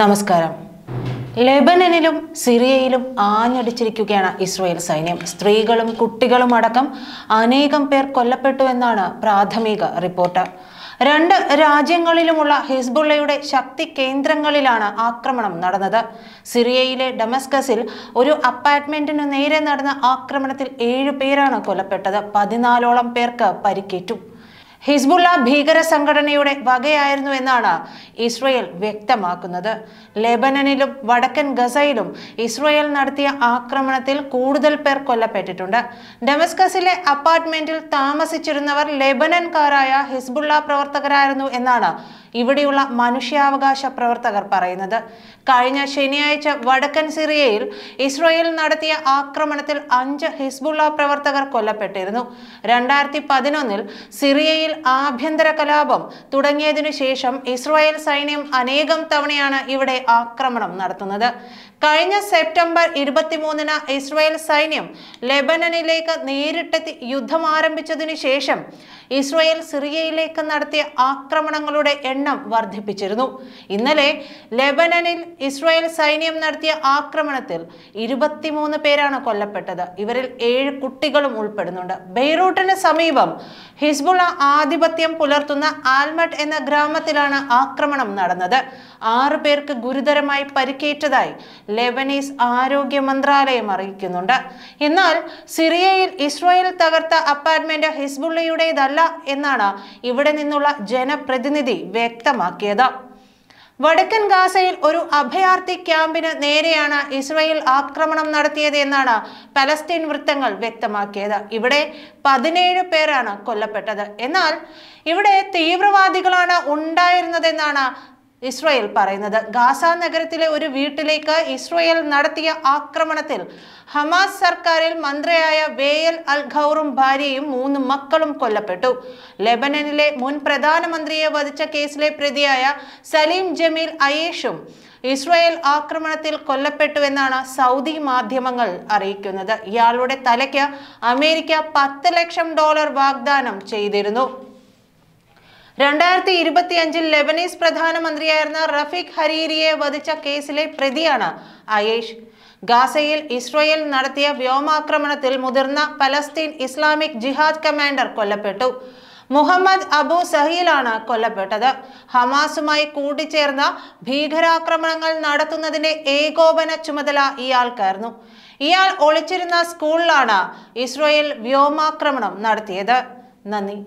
നമസ്കാരം ലെബനനിലും സിറിയയിലും ആഞ്ഞടിച്ചിരിക്കുകയാണ് ഇസ്രയേൽ സൈന്യം സ്ത്രീകളും കുട്ടികളും അടക്കം അനേകം പേർ കൊല്ലപ്പെട്ടു എന്നാണ് പ്രാഥമിക റിപ്പോർട്ട് രണ്ട് രാജ്യങ്ങളിലുമുള്ള ഹിസ്ബുള്ളയുടെ ശക്തി കേന്ദ്രങ്ങളിലാണ് ആക്രമണം നടന്നത് സിറിയയിലെ ഡമസ്കസിൽ ഒരു അപ്പാർട്ട്മെന്റിനു നേരെ നടന്ന ആക്രമണത്തിൽ ഏഴു പേരാണ് കൊല്ലപ്പെട്ടത് പതിനാലോളം പേർക്ക് പരിക്കേറ്റു ഹിസ്ബുള്ള ഭീകര സംഘടനയുടെ വകയായിരുന്നു എന്നാണ് ഇസ്രയേൽ വ്യക്തമാക്കുന്നത് ലെബനനിലും വടക്കൻ ഗസയിലും ഇസ്രയേൽ നടത്തിയ ആക്രമണത്തിൽ കൂടുതൽ പേർ കൊല്ലപ്പെട്ടിട്ടുണ്ട് ഡെമസ്കസിലെ അപ്പാർട്ട്മെന്റിൽ താമസിച്ചിരുന്നവർ ലെബനൻകാരായ ഹിസ്ബുള്ള പ്രവർത്തകരായിരുന്നു എന്നാണ് ഇവിടെയുള്ള മനുഷ്യാവകാശ പ്രവർത്തകർ പറയുന്നത് കഴിഞ്ഞ ശനിയാഴ്ച വടക്കൻ സിറിയയിൽ ഇസ്രയേൽ നടത്തിയ ആക്രമണത്തിൽ അഞ്ച് ഹിസ്ബുള്ള പ്രവർത്തകർ കൊല്ലപ്പെട്ടിരുന്നു രണ്ടായിരത്തി പതിനൊന്നിൽ സിറിയയിൽ ആഭ്യന്തര കലാപം തുടങ്ങിയതിനു ശേഷം ഇസ്രായേൽ സൈന്യം അനേകം തവണയാണ് ഇവിടെ ആക്രമണം നടത്തുന്നത് കഴിഞ്ഞ സെപ്റ്റംബർ ഇരുപത്തിമൂന്നിന് ഇസ്രായേൽ സൈന്യം ലെബനനിലേക്ക് നേരിട്ടെത്തി യുദ്ധം ആരംഭിച്ചതിനു ശേഷം ഇസ്രയേൽ സിറിയയിലേക്ക് നടത്തിയ ആക്രമണങ്ങളുടെ എണ്ണം വർദ്ധിപ്പിച്ചിരുന്നു ഇന്നലെ ലെബനനിൽ ഇസ്രയേൽ സൈന്യം നടത്തിയ ആക്രമണത്തിൽ ഇരുപത്തിമൂന്ന് പേരാണ് കൊല്ലപ്പെട്ടത് ഇവരിൽ ഏഴ് കുട്ടികളും ഉൾപ്പെടുന്നുണ്ട് ബെയ്റൂട്ടിന് സമീപം ഹിസ്ബുള ആധിപത്യം പുലർത്തുന്ന ആൽമട്ട് എന്ന ഗ്രാമത്തിലാണ് ആക്രമണം നടന്നത് ആറു പേർക്ക് ഗുരുതരമായി പരിക്കേറ്റതായി ലെബനീസ് ആരോഗ്യ മന്ത്രാലയം അറിയിക്കുന്നുണ്ട് എന്നാൽ സിറിയയിൽ ഇസ്രായേൽ തകർത്ത അപ്പാർട്ട്മെന്റ് ഹിസ്ബുള്ളയുടേതല്ല എന്നാണ് ഇവിടെ നിന്നുള്ള ജനപ്രതിനിധി വ്യക്തമാക്കിയത് വടക്കൻ ഗാസയിൽ ഒരു അഭയാർത്ഥി ക്യാമ്പിന് നേരെയാണ് ഇസ്രയേൽ ആക്രമണം നടത്തിയത് എന്നാണ് പലസ്തീൻ വൃത്തങ്ങൾ വ്യക്തമാക്കിയത് ഇവിടെ പതിനേഴ് പേരാണ് കൊല്ലപ്പെട്ടത് എന്നാൽ ഇവിടെ തീവ്രവാദികളാണ് ഉണ്ടായിരുന്നതെന്നാണ് ഇസ്രയേൽ പറയുന്നത് ഗാസ നഗരത്തിലെ ഒരു വീട്ടിലേക്ക് ഇസ്രയേൽ നടത്തിയ ആക്രമണത്തിൽ ഹമാസ് സർക്കാരിൽ മന്ത്രിയായ വേയൽ അൽ ഖൗറും ഭാര്യയും മൂന്ന് മക്കളും കൊല്ലപ്പെട്ടു ലെബനനിലെ മുൻ പ്രധാനമന്ത്രിയെ വധിച്ച കേസിലെ പ്രതിയായ സലീം ജമീൽ അയേഷും ഇസ്രായേൽ ആക്രമണത്തിൽ കൊല്ലപ്പെട്ടുവെന്നാണ് സൗദി മാധ്യമങ്ങൾ അറിയിക്കുന്നത് ഇയാളുടെ തലയ്ക്ക് അമേരിക്ക പത്ത് ലക്ഷം ഡോളർ വാഗ്ദാനം ചെയ്തിരുന്നു രണ്ടായിരത്തി ഇരുപത്തി അഞ്ചിൽ ലെബനീസ് പ്രധാനമന്ത്രിയായിരുന്ന റഫീഖ് ഹരീരിയെ വധിച്ച കേസിലെ പ്രതിയാണ് അയേഷ് ഗാസയിൽ ഇസ്രയേൽ നടത്തിയ വ്യോമാക്രമണത്തിൽ മുതിർന്ന പലസ്തീൻ ഇസ്ലാമിക് ജിഹാദ് കമാൻഡർ കൊല്ലപ്പെട്ടു മുഹമ്മദ് അബു സഹീലാണ് കൊല്ലപ്പെട്ടത് ഹമാസുമായി കൂട്ടിച്ചേർന്ന ഭീകരാക്രമണങ്ങൾ നടത്തുന്നതിന്റെ ഏകോപന ചുമതല ഇയാൾക്കായിരുന്നു ഇയാൾ ഒളിച്ചിരുന്ന സ്കൂളിലാണ് ഇസ്രയേൽ വ്യോമാക്രമണം നടത്തിയത് നന്ദി